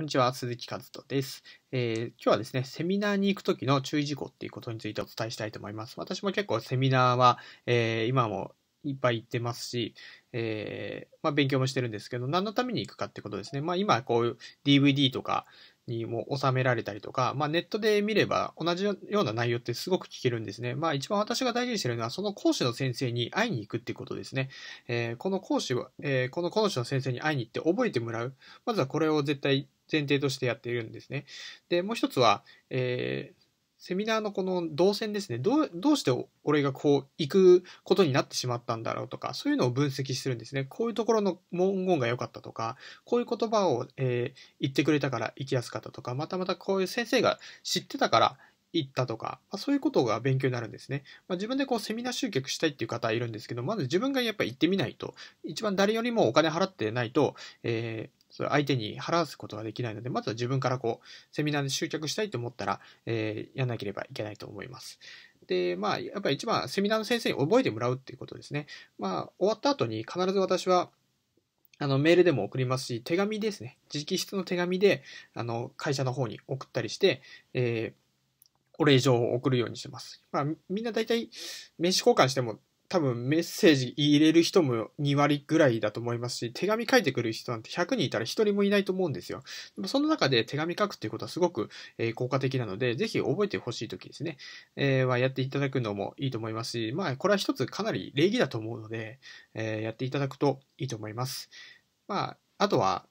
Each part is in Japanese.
こんにちは、鈴木和人です、えー、今日はですね、セミナーに行くときの注意事項っていうことについてお伝えしたいと思います。私も結構セミナーは、えー、今もいっぱい行ってますし、えー、まあ、勉強もしてるんですけど、何のために行くかってことですね。まあ、今、こう、いう DVD とかにも収められたりとか、まあ、ネットで見れば同じような内容ってすごく聞けるんですね。まあ、一番私が大事にしてるのは、その講師の先生に会いに行くってことですね。えこの講師は、えこの講師の先生に会いに行って覚えてもらう。まずはこれを絶対前提としてやっているんですね。で、もう一つは、えー、セミナーのこの動線ですね。どう、どうして俺がこう行くことになってしまったんだろうとか、そういうのを分析するんですね。こういうところの文言が良かったとか、こういう言葉を、えー、言ってくれたから行きやすかったとか、またまたこういう先生が知ってたから行ったとか、まあ、そういうことが勉強になるんですね。まあ、自分でこうセミナー集客したいっていう方いるんですけど、まず自分がやっぱ行ってみないと、一番誰よりもお金払ってないと、えーそれ相手に払わすことができないので、まずは自分からこう、セミナーで集客したいと思ったら、えー、やらなければいけないと思います。で、まあ、やっぱり一番セミナーの先生に覚えてもらうっていうことですね。まあ、終わった後に必ず私は、あの、メールでも送りますし、手紙ですね。直筆の手紙で、あの、会社の方に送ったりして、えー、お礼状を送るようにしてます。まあ、みんな大体、名刺交換しても多分メッセージ入れる人も2割ぐらいだと思いますし、手紙書いてくる人なんて100人いたら1人もいないと思うんですよ。でもその中で手紙書くっていうことはすごく、え効果的なので、ぜひ覚えてほしいときですね、えー、はやっていただくのもいいと思いますし、まあこれは一つかなり礼儀だと思うので、えー、やっていただくといいと思います。まあ、あとは、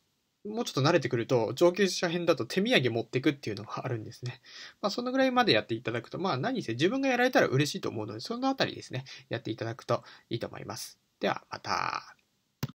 もうちょっと慣れてくると、上級者編だと手土産持ってくっていうのがあるんですね。まあ、そのぐらいまでやっていただくと、まあ、何せ自分がやられたら嬉しいと思うので、そのあたりですね、やっていただくといいと思います。では、また。